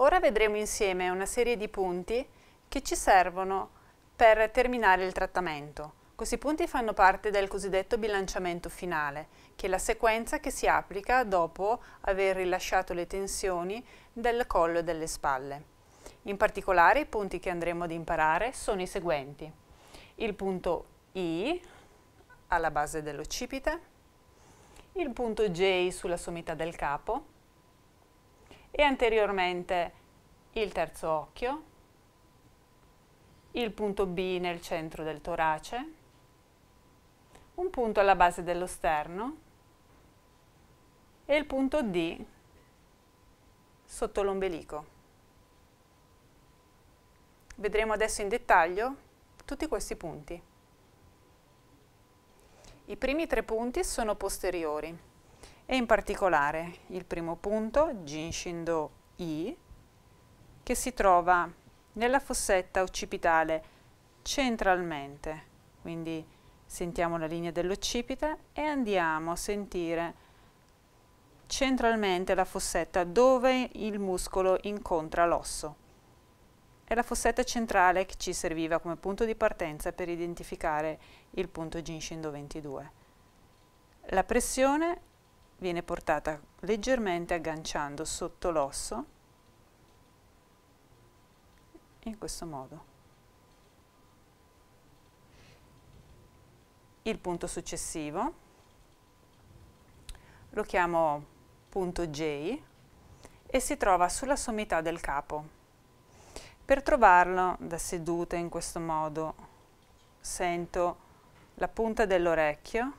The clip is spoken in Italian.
Ora vedremo insieme una serie di punti che ci servono per terminare il trattamento. Questi punti fanno parte del cosiddetto bilanciamento finale, che è la sequenza che si applica dopo aver rilasciato le tensioni del collo e delle spalle. In particolare i punti che andremo ad imparare sono i seguenti. Il punto I alla base dell'occipite, il punto J sulla sommità del capo, e anteriormente il terzo occhio, il punto B nel centro del torace, un punto alla base dello sterno e il punto D sotto l'ombelico. Vedremo adesso in dettaglio tutti questi punti. I primi tre punti sono posteriori, e in particolare il primo punto, Jinshindo I, che si trova nella fossetta occipitale centralmente, quindi sentiamo la linea dell'occipite e andiamo a sentire centralmente la fossetta dove il muscolo incontra l'osso. È la fossetta centrale che ci serviva come punto di partenza per identificare il punto Jinshindo 22. La pressione viene portata leggermente agganciando sotto l'osso in questo modo. Il punto successivo lo chiamo punto J e si trova sulla sommità del capo. Per trovarlo da seduta in questo modo sento la punta dell'orecchio